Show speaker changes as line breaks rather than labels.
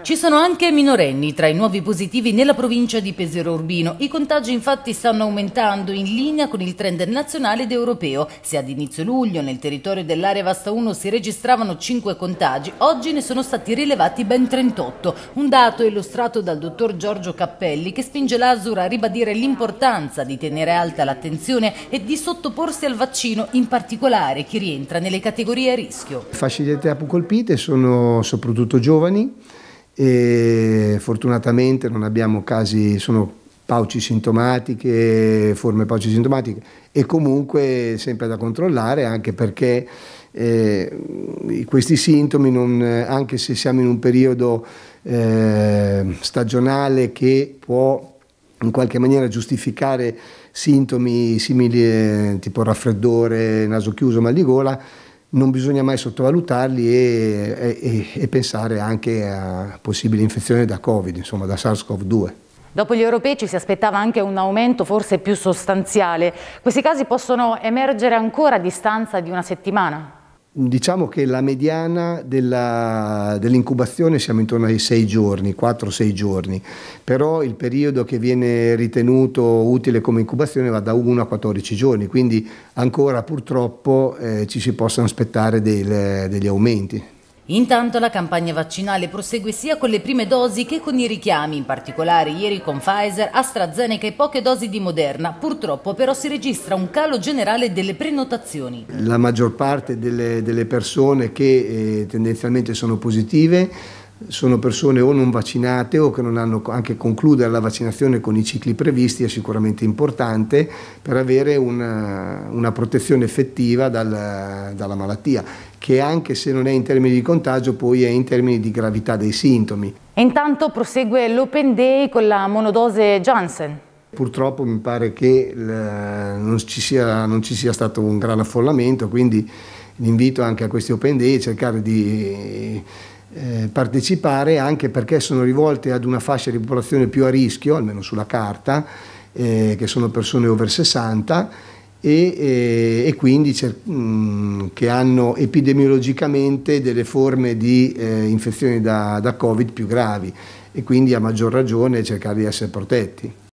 Eh. Ci sono anche minorenni tra i nuovi positivi nella provincia di Pesero Urbino. I contagi infatti stanno aumentando in linea con il trend nazionale ed europeo. Se ad inizio luglio nel territorio dell'area Vasta 1 si registravano 5 contagi, oggi ne sono stati rilevati ben 38. Un dato illustrato dal dottor Giorgio Cappelli che spinge l'Asur a ribadire l'importanza di tenere alta l'attenzione e di sottoporsi al vaccino, in particolare chi rientra nelle categorie a rischio.
Le Fasce di età più colpite sono soprattutto giovani e fortunatamente non abbiamo casi, sono pauci sintomatiche, forme pauci sintomatiche e comunque sempre da controllare anche perché eh, questi sintomi, non, anche se siamo in un periodo eh, stagionale che può in qualche maniera giustificare sintomi simili eh, tipo raffreddore, naso chiuso, mal di gola, non bisogna mai sottovalutarli e, e, e pensare anche a possibili infezioni da Covid, insomma da SARS-CoV-2.
Dopo gli europei ci si aspettava anche un aumento forse più sostanziale. Questi casi possono emergere ancora a distanza di una settimana?
diciamo che la mediana della, dell'incubazione siamo intorno ai 6 giorni, 4-6 giorni, però il periodo che viene ritenuto utile come incubazione va da 1 a 14 giorni, quindi ancora purtroppo eh, ci si possono aspettare del, degli aumenti.
Intanto la campagna vaccinale prosegue sia con le prime dosi che con i richiami, in particolare ieri con Pfizer, AstraZeneca e poche dosi di Moderna. Purtroppo però si registra un calo generale delle prenotazioni.
La maggior parte delle, delle persone che eh, tendenzialmente sono positive sono persone o non vaccinate o che non hanno anche concludere la vaccinazione con i cicli previsti è sicuramente importante per avere una, una protezione effettiva dal, dalla malattia che anche se non è in termini di contagio poi è in termini di gravità dei sintomi.
E intanto prosegue l'Open Day con la monodose Janssen.
Purtroppo mi pare che non ci, sia, non ci sia stato un gran affollamento, quindi l'invito anche a questi Open Day è cercare di eh, partecipare anche perché sono rivolte ad una fascia di popolazione più a rischio, almeno sulla carta, eh, che sono persone over 60 e, eh, e quindi mh, mm, che hanno epidemiologicamente delle forme di eh, infezioni da, da Covid più gravi e quindi a maggior ragione cercare di essere protetti.